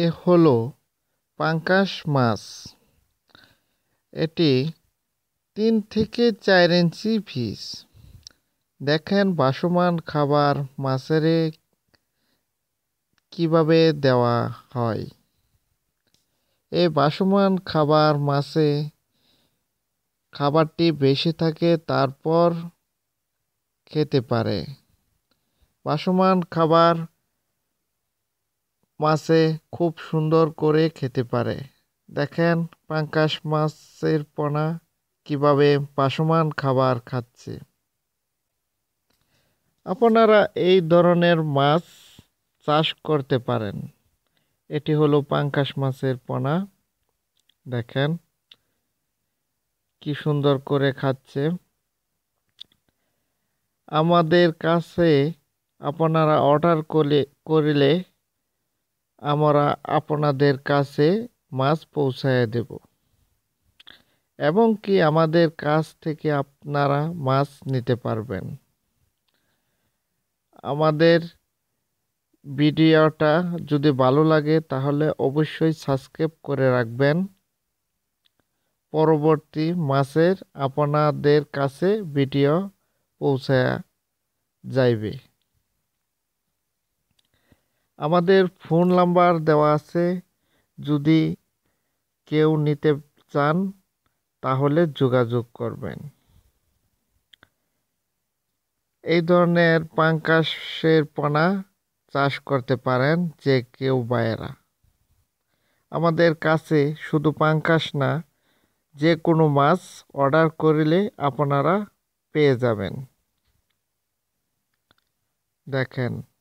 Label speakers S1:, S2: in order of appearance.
S1: এ হলো পাঙ্কাস মাছ এটি তিন থেকে চার ইঞ্চি ফিস দেখেন বাসমান খাবার মাছের কিভাবে দেওয়া হয় এই বাসমান খাবার মাছে খাবারটি বেশি থাকে তারপর খেতে পারে বাসমান খাবার মাছে খুব সুন্দর করে খেতে পারে দেখেন পাঙ্কাশ মাছের পোনা কিভাবে বাসমান খাবার খাচ্ছে আপনারা এই ধরনের মাছ চাষ করতে পারেন এটি হলো পাঙ্কাশ মাছের পোনা দেখেন কি সুন্দর করে খাচ্ছে আমাদের কাছে আপনারা অর্ডার করলে করলে আমরা আপনাদের কাছে মাছ পৌঁছায় দেব এবং কি আমাদের কাছ থেকে আপনারা মাছ নিতে পারবেন আমাদের ভিডিওটা যদি ভালো লাগে তাহলে অবশ্যই সাবস্ক্রাইব করে রাখবেন পরবর্তী মাসের আপনাদের কাছে ভিডিও পৌঁছায়া যাইবে আমাদের ফোন নাম্বার দেওয়া আছে যদি কেউ নিতে চান তাহলে যোগাযোগ করবেন এই ধরনের পাঙ্কাশের পোনা চাষ করতে পারেন যে কেউ বায়েরা আমাদের কাছে শুধু পাঙ্কাশ না যে কোনো মাছ অর্ডার করলে আপনারা পেয়ে যাবেন দেখেন